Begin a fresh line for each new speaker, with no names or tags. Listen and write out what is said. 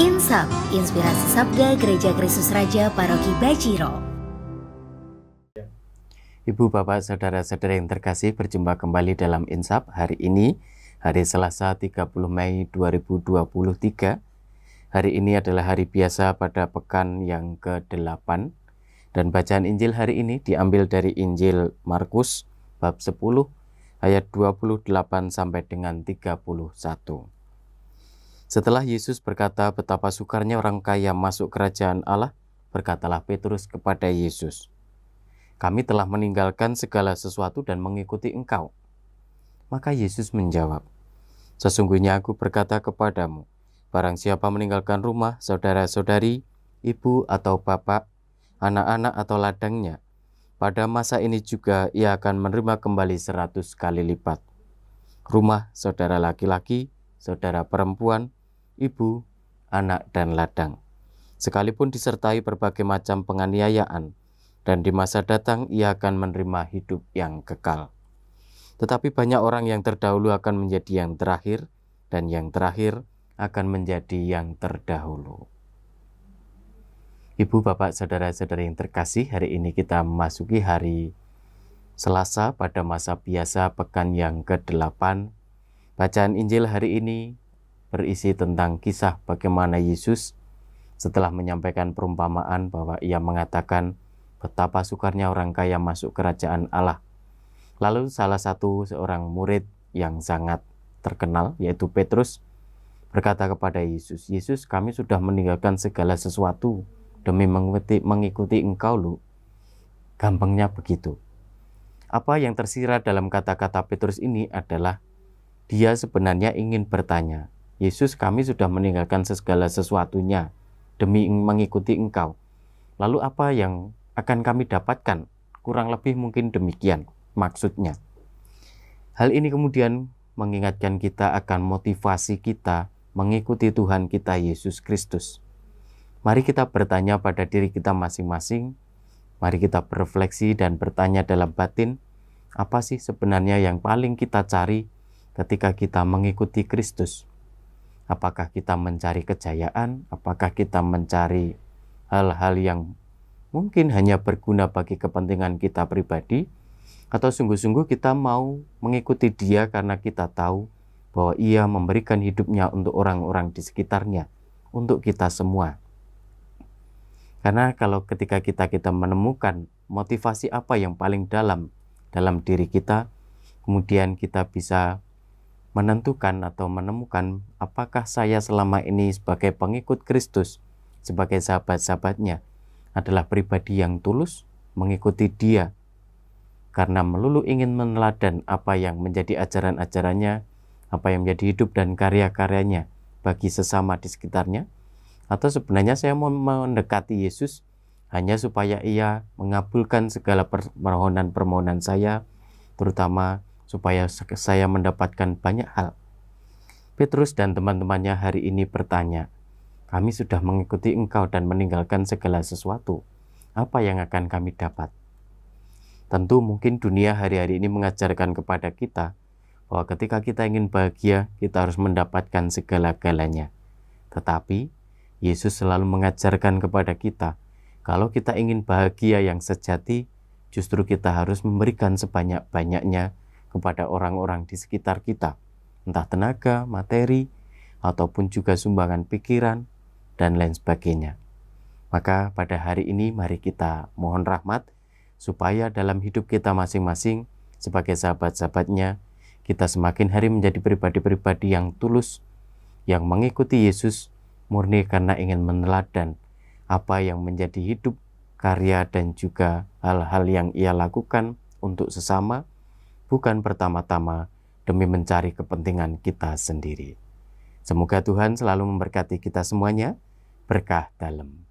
Insap, inspirasi sabda Gereja Kristus Raja Paroki Bajiro. Ibu, Bapak, Saudara-saudara yang terkasih, berjumpa kembali dalam Insap hari ini, hari Selasa 30 Mei 2023. Hari ini adalah hari biasa pada pekan yang ke-8. Dan bacaan Injil hari ini diambil dari Injil Markus bab 10 ayat 28 sampai dengan 31. Setelah Yesus berkata betapa sukarnya orang kaya masuk kerajaan Allah, berkatalah Petrus kepada Yesus, "Kami telah meninggalkan segala sesuatu dan mengikuti Engkau." Maka Yesus menjawab, "Sesungguhnya aku berkata kepadamu, barang siapa meninggalkan rumah, saudara-saudari, ibu atau bapak, anak-anak atau ladangnya, pada masa ini juga ia akan menerima kembali seratus kali lipat. Rumah, saudara laki-laki, saudara perempuan, ibu, anak, dan ladang. Sekalipun disertai berbagai macam penganiayaan, dan di masa datang ia akan menerima hidup yang kekal. Tetapi banyak orang yang terdahulu akan menjadi yang terakhir, dan yang terakhir akan menjadi yang terdahulu. Ibu, Bapak, Saudara-saudara yang terkasih, hari ini kita memasuki hari Selasa pada masa biasa pekan yang ke-8. Bacaan Injil hari ini berisi tentang kisah bagaimana Yesus setelah menyampaikan perumpamaan bahwa ia mengatakan betapa sukarnya orang kaya masuk kerajaan Allah. Lalu salah satu seorang murid yang sangat terkenal yaitu Petrus berkata kepada Yesus, "Yesus, kami sudah meninggalkan segala sesuatu." demi mengikuti, mengikuti engkau lu. Gampangnya begitu. Apa yang tersirat dalam kata-kata Petrus ini adalah dia sebenarnya ingin bertanya, Yesus kami sudah meninggalkan segala sesuatunya demi mengikuti engkau. Lalu apa yang akan kami dapatkan? Kurang lebih mungkin demikian maksudnya. Hal ini kemudian mengingatkan kita akan motivasi kita mengikuti Tuhan kita Yesus Kristus. Mari kita bertanya pada diri kita masing-masing. Mari kita berefleksi dan bertanya dalam batin, apa sih sebenarnya yang paling kita cari ketika kita mengikuti Kristus? Apakah kita mencari kejayaan? Apakah kita mencari hal-hal yang mungkin hanya berguna bagi kepentingan kita pribadi? Atau sungguh-sungguh kita mau mengikuti Dia karena kita tahu bahwa Ia memberikan hidupnya untuk orang-orang di sekitarnya, untuk kita semua. Karena kalau ketika kita kita menemukan motivasi apa yang paling dalam dalam diri kita, kemudian kita bisa menentukan atau menemukan apakah saya selama ini sebagai pengikut Kristus, sebagai sahabat-sahabatnya, adalah pribadi yang tulus mengikuti dia karena melulu ingin meneladan apa yang menjadi ajaran-ajarannya, apa yang menjadi hidup dan karya-karyanya bagi sesama di sekitarnya, atau sebenarnya saya mau mendekati Yesus hanya supaya ia mengabulkan segala permohonan-permohonan saya, terutama supaya saya mendapatkan banyak hal. Petrus dan teman-temannya hari ini bertanya, kami sudah mengikuti engkau dan meninggalkan segala sesuatu. Apa yang akan kami dapat? Tentu mungkin dunia hari-hari ini mengajarkan kepada kita bahwa ketika kita ingin bahagia, kita harus mendapatkan segala-galanya. Tetapi Yesus selalu mengajarkan kepada kita, kalau kita ingin bahagia yang sejati, justru kita harus memberikan sebanyak-banyaknya kepada orang-orang di sekitar kita, entah tenaga, materi, ataupun juga sumbangan pikiran, dan lain sebagainya. Maka pada hari ini mari kita mohon rahmat supaya dalam hidup kita masing-masing sebagai sahabat-sahabatnya, kita semakin hari menjadi pribadi-pribadi yang tulus, yang mengikuti Yesus, murni karena ingin meneladan apa yang menjadi hidup, karya, dan juga hal-hal yang ia lakukan untuk sesama, bukan pertama-tama demi mencari kepentingan kita sendiri. Semoga Tuhan selalu memberkati kita semuanya. Berkah dalam.